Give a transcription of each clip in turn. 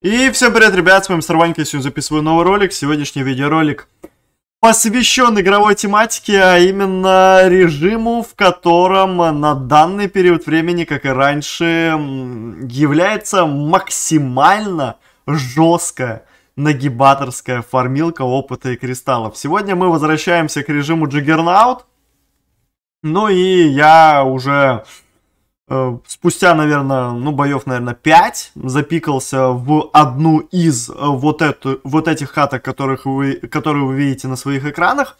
И всем привет, ребят, с вами Сорванька, сегодня записываю новый ролик. Сегодняшний видеоролик посвящен игровой тематике, а именно режиму, в котором на данный период времени, как и раньше, является максимально жесткая нагибаторская фармилка опыта и кристаллов. Сегодня мы возвращаемся к режиму Джиггернаут. Ну и я уже Э, спустя, наверное, ну, боев, наверное, 5, запикался в одну из э, вот, эту, вот этих хаток, которых вы, которые вы видите на своих экранах.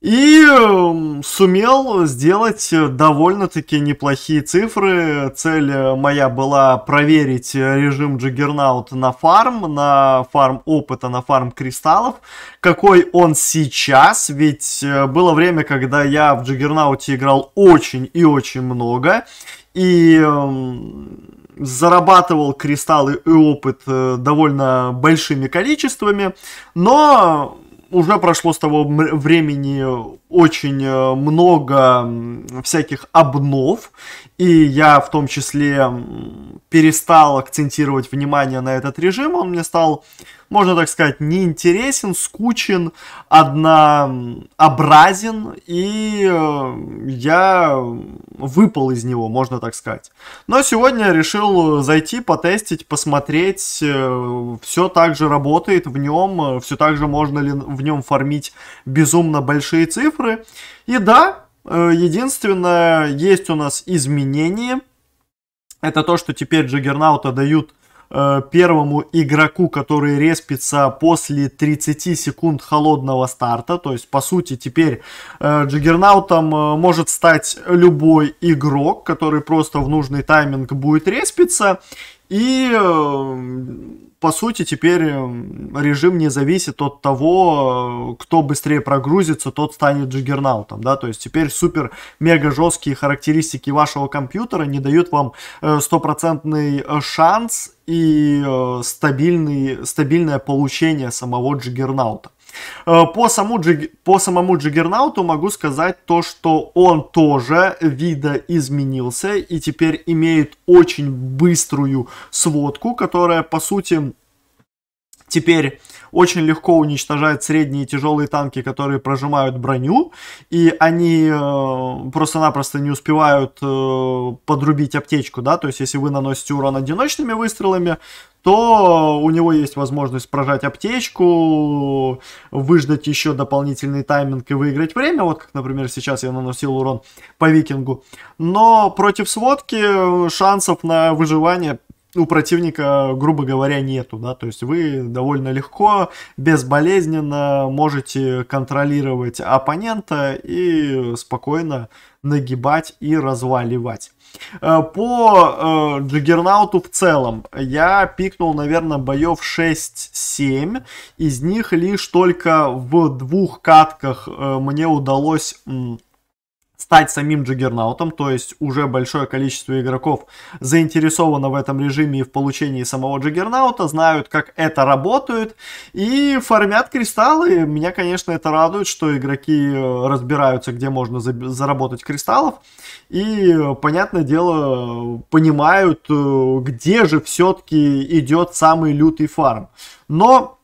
И эм, сумел сделать довольно-таки неплохие цифры. Цель э, моя была проверить режим Джиггернаут на фарм, на фарм опыта, на фарм кристаллов. Какой он сейчас, ведь было время, когда я в Джиггернауте играл очень и очень много и эм, зарабатывал кристаллы и опыт э, довольно большими количествами, но уже прошло с того времени очень э, много всяких обнов, и я в том числе перестал акцентировать внимание на этот режим, он мне стал можно так сказать, неинтересен, скучен, однообразен, и э, я выпал из него, можно так сказать. Но сегодня решил зайти, потестить, посмотреть, э, все так же работает в нем, э, все так же можно ли в нем фармить безумно большие цифры. И да, единственное, есть у нас изменения это то, что теперь Джаггернаута дают Э, первому игроку, который респится после 30 секунд холодного старта. То есть, по сути, теперь э, джиггернаутом э, может стать любой игрок, который просто в нужный тайминг будет респиться. И, эм, по сути, теперь эм, режим не зависит от того, э, кто быстрее прогрузится, тот станет джиггернаутом, да, то есть теперь супер-мега жесткие характеристики вашего компьютера не дают вам э, стопроцентный э, шанс и стабильный, стабильное получение самого джиггернаута. Э, по, саму, по самому Джиггернауту могу сказать то, что он тоже видоизменился и теперь имеет очень быструю сводку, которая по сути Теперь очень легко уничтожают средние и тяжелые танки, которые прожимают броню, и они э, просто-напросто не успевают э, подрубить аптечку, да, то есть если вы наносите урон одиночными выстрелами, то у него есть возможность прожать аптечку, выждать еще дополнительный тайминг и выиграть время, вот как, например, сейчас я наносил урон по викингу. Но против сводки э, шансов на выживание у противника, грубо говоря, нету, да, то есть вы довольно легко, безболезненно можете контролировать оппонента и спокойно нагибать и разваливать. Э, по э, Джиггернауту в целом я пикнул, наверное, боев 6-7. Из них лишь только в двух катках э, мне удалось стать самим джиггернаутом, то есть уже большое количество игроков заинтересовано в этом режиме и в получении самого джиггернаута, знают, как это работает, и фармят кристаллы. Меня, конечно, это радует, что игроки э, разбираются, где можно заработать кристаллов, и, э, понятное дело, понимают, э, где же все-таки идет самый лютый фарм. Но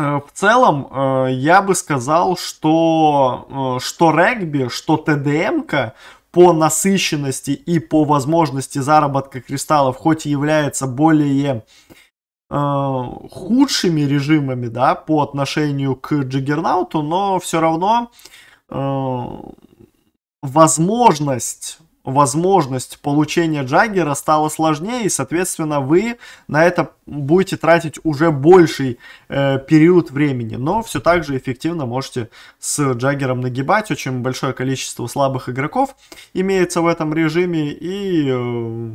Э, в целом э, я бы сказал, что, э, что регби, что тдм по насыщенности и по возможности заработка кристаллов, хоть и является более э, худшими режимами, да, по отношению к Джиггернауту, но все равно э, возможность возможность получения Джаггера стала сложнее, и, соответственно, вы на это будете тратить уже больший э, период времени, но все так же эффективно можете с Джаггером нагибать. Очень большое количество слабых игроков имеется в этом режиме, и э,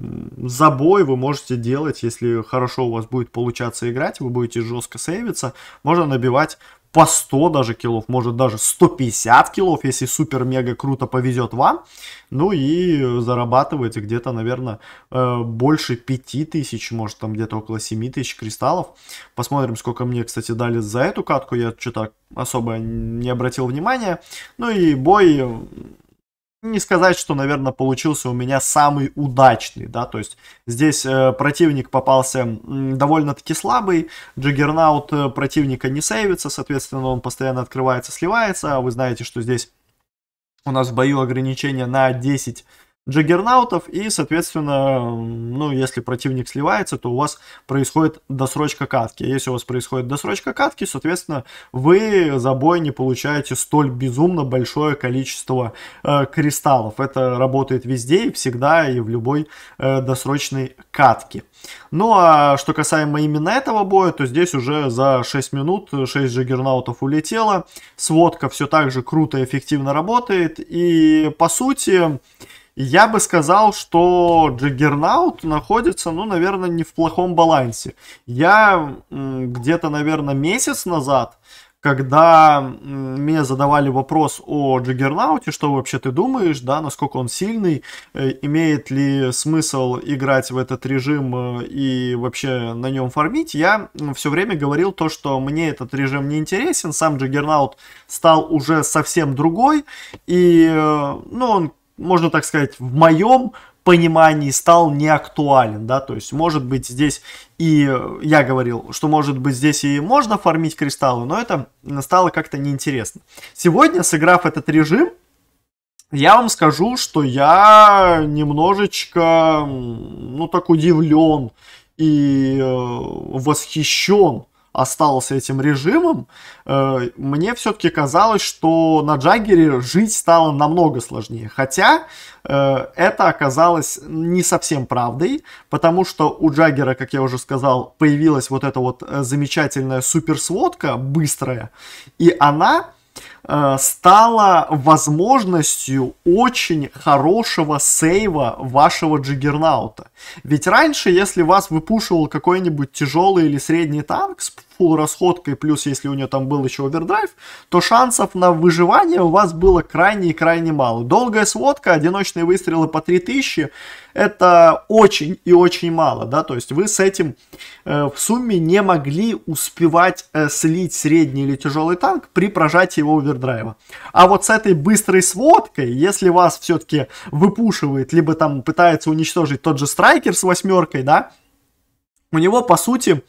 забой вы можете делать, если хорошо у вас будет получаться играть, вы будете жестко сейвиться, можно набивать по 100 даже киллов, может даже 150 киллов, если супер-мега круто повезет вам. Ну и зарабатываете где-то, наверное, э, больше 5000, может там где-то около 7000 кристаллов. Посмотрим, сколько мне, кстати, дали за эту катку. Я что-то особо не обратил внимания. Ну и бой не сказать, что, наверное, получился у меня самый удачный, да, то есть здесь э, противник попался м, довольно-таки слабый, Джиггернаут э, противника не сейвится, соответственно, он постоянно открывается, сливается, а вы знаете, что здесь у нас в бою ограничение на 10 джаггернаутов, и, соответственно, ну, если противник сливается, то у вас происходит досрочка катки. Если у вас происходит досрочка катки, соответственно, вы за бой не получаете столь безумно большое количество э, кристаллов. Это работает везде и всегда, и в любой э, досрочной катке. Ну, а что касаемо именно этого боя, то здесь уже за 6 минут 6 джаггернаутов улетело. Сводка все так же круто и эффективно работает, и, по сути... Я бы сказал, что Джаггернаут находится, ну, наверное, не в плохом балансе. Я где-то, наверное, месяц назад, когда мне задавали вопрос о Джаггернауте, что вообще ты думаешь, да, насколько он сильный, э, имеет ли смысл играть в этот режим э, и вообще на нем фармить, я все время говорил то, что мне этот режим не интересен, сам Джаггернаут стал уже совсем другой, и, э, ну, он можно так сказать, в моем понимании стал не актуален, да, то есть может быть здесь и э, я говорил, что может быть здесь и можно фармить кристаллы, но это стало как-то неинтересно. Сегодня, сыграв этот режим, я вам скажу, что я немножечко, ну так удивлен и э, восхищен остался этим режимом, э, мне все-таки казалось, что на Джаггере жить стало намного сложнее. Хотя э, это оказалось не совсем правдой, потому что у Джаггера, как я уже сказал, появилась вот эта вот э, замечательная суперсводка быстрая, и она Э, стала возможностью очень хорошего сейва вашего джиггернаута. Ведь раньше, если вас выпушивал какой-нибудь тяжелый или средний танк с фул расходкой, плюс если у нее там был еще овердрайв, то шансов на выживание у вас было крайне и крайне мало. Долгая сводка, одиночные выстрелы по 3000, это очень и очень мало, да, то есть вы с этим э, в сумме не могли успевать э, слить средний или тяжелый танк при прожатии его овердрайва. А вот с этой быстрой сводкой, если вас все-таки выпушивает, либо там пытается уничтожить тот же страйкер с восьмеркой, да, у него, по сути,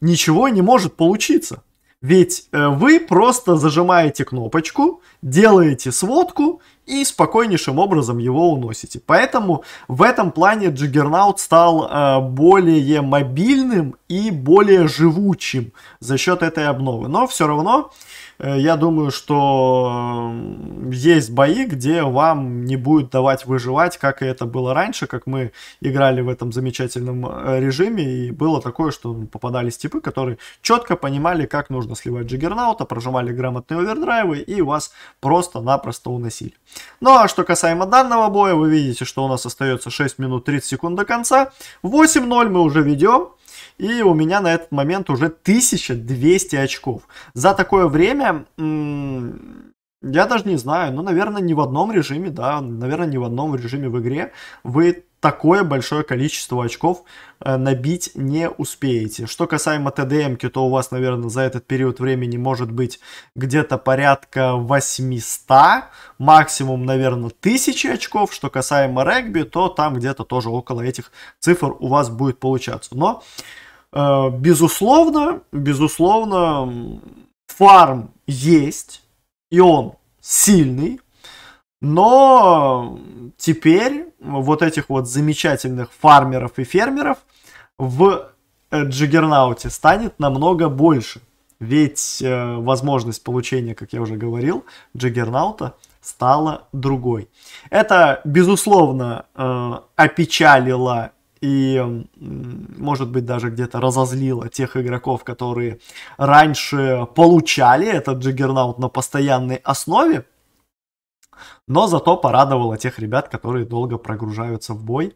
ничего не может получиться. Ведь э, вы просто зажимаете кнопочку, делаете сводку и спокойнейшим образом его уносите. Поэтому в этом плане Джиггернаут стал э, более мобильным и более живучим за счет этой обновы. Но все равно Э, я думаю, что э, есть бои, где вам не будет давать выживать, как и это было раньше, как мы играли в этом замечательном э, режиме, и было такое, что ну, попадались типы, которые четко понимали, как нужно сливать джиггернаута, прожимали грамотные овердрайвы и вас просто-напросто уносили. Ну а что касаемо данного боя, вы видите, что у нас остается 6 минут 30 секунд до конца, 8-0 мы уже ведем, и у меня на этот момент уже 1200 очков. За такое время, я даже не знаю, но ну, наверное, ни в одном режиме, да, наверное, ни в одном режиме в игре вы такое большое количество очков э, набить не успеете. Что касаемо ТДМ, то у вас, наверное, за этот период времени может быть где-то порядка 800, максимум, наверное, 1000 очков. Что касаемо регби, то там где-то тоже около этих цифр у вас будет получаться. Но Э, безусловно, безусловно, фарм есть, и он сильный, но теперь вот этих вот замечательных фармеров и фермеров в э, Джиггернауте станет намного больше. Ведь э, возможность получения, как я уже говорил, Джиггернаута стала другой. Это, безусловно, э, опечалило и, может быть, даже где-то разозлила тех игроков, которые раньше получали этот джиггернаут на постоянной основе, но зато порадовала тех ребят, которые долго прогружаются в бой,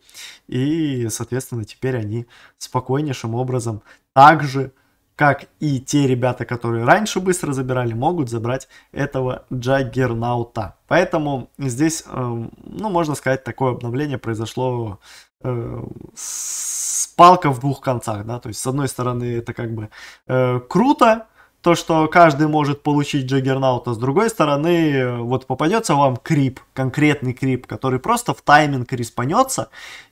и, соответственно, теперь они спокойнейшим образом также как и те ребята, которые раньше быстро забирали, могут забрать этого Джаггернаута. Поэтому здесь, э, ну, можно сказать, такое обновление произошло э, с палка в двух концах, да, то есть с одной стороны это как бы э, круто, то, что каждый может получить Джаггернаута, с другой стороны, вот попадется вам крип, конкретный крип, который просто в тайминг респанется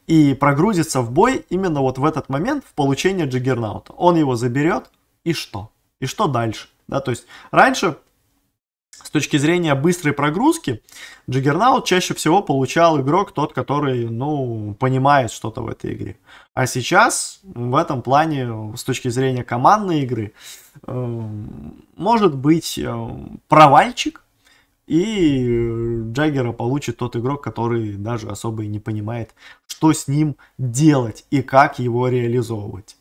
и прогрузится в бой именно вот в этот момент в получение Джаггернаута. Он его заберет, и что? И что дальше? Да, то есть раньше с точки зрения быстрой прогрузки, Джиггернаут чаще всего получал игрок тот, который, ну, понимает что-то в этой игре. А сейчас в этом плане, с точки зрения командной игры, эм, может быть э, провальчик, и Джаггера получит тот игрок, который даже особо и не понимает, что с ним делать и как его реализовывать.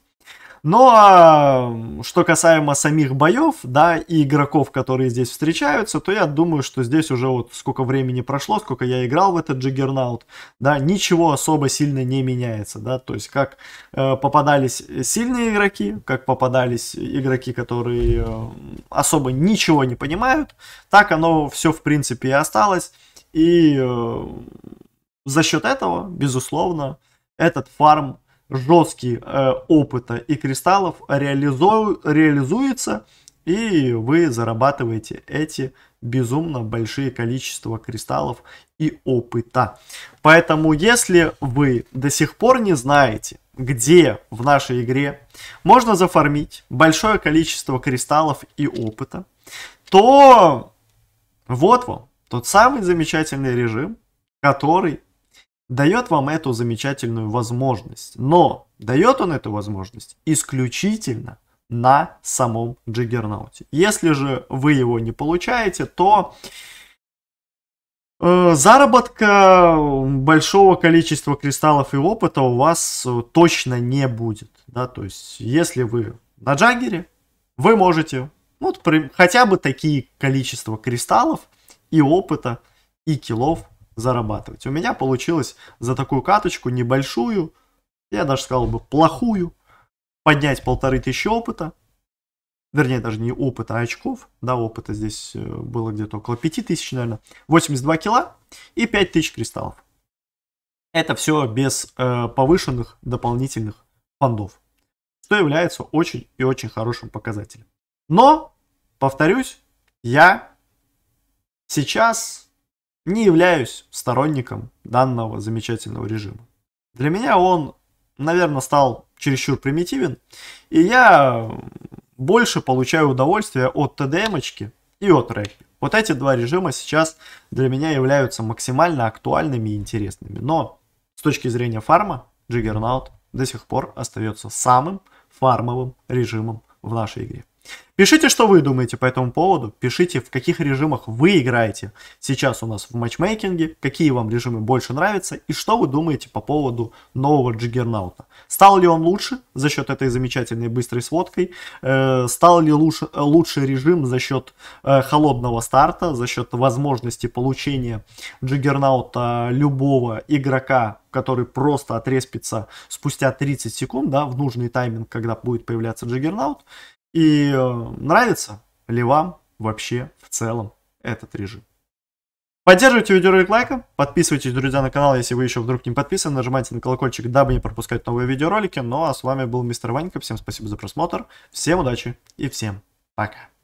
Ну а что касаемо самих боев, да, и игроков, которые здесь встречаются, то я думаю, что здесь уже вот сколько времени прошло, сколько я играл в этот Джиггернаут, да, ничего особо сильно не меняется, да, то есть как э, попадались сильные игроки, как попадались игроки, которые э, особо ничего не понимают, так оно все в принципе и осталось, и э, за счет этого, безусловно, этот фарм жесткий э, опыта и кристаллов реализу, реализуется, и вы зарабатываете эти безумно большие количества кристаллов и опыта. Поэтому, если вы до сих пор не знаете, где в нашей игре можно зафармить большое количество кристаллов и опыта, то вот вам тот самый замечательный режим, который дает вам эту замечательную возможность. Но дает он эту возможность исключительно на самом джиггернауте. Если же вы его не получаете, то э, заработка большого количества кристаллов и опыта у вас точно не будет. Да? То есть, если вы на джаггере, вы можете ну, вот, хотя бы такие количества кристаллов и опыта, и килов зарабатывать. У меня получилось за такую каточку небольшую, я даже сказал бы плохую, поднять полторы тысячи опыта, вернее, даже не опыта, а очков, да, опыта здесь э, было где-то около 5000, наверное, 82 кило и 5000 кристаллов. Это все без э, повышенных дополнительных фондов, что является очень и очень хорошим показателем. Но, повторюсь, я сейчас не являюсь сторонником данного замечательного режима. Для меня он, наверное, стал чересчур примитивен, и я больше получаю удовольствие от ТДМочки и от регби. Вот эти два режима сейчас для меня являются максимально актуальными и интересными. Но с точки зрения фарма, Джиггернаут до сих пор остается самым фармовым режимом в нашей игре. Пишите, что вы думаете по этому поводу, пишите, в каких режимах вы играете сейчас у нас в матчмейкинге, какие вам режимы больше нравятся и что вы думаете по поводу нового Джиггернаута. Стал ли он лучше за счет этой замечательной быстрой сводкой? Э, стал ли лучше, лучший режим за счет э, холодного старта, за счет возможности получения Джиггернаута любого игрока который просто отреспится спустя 30 секунд, да, в нужный тайминг, когда будет появляться джиггернаут. И э, нравится ли вам вообще в целом этот режим? Поддерживайте видеоролик лайком, подписывайтесь, друзья, на канал, если вы еще вдруг не подписаны, нажимайте на колокольчик, дабы не пропускать новые видеоролики. Ну а с вами был мистер Ванька, всем спасибо за просмотр, всем удачи и всем пока.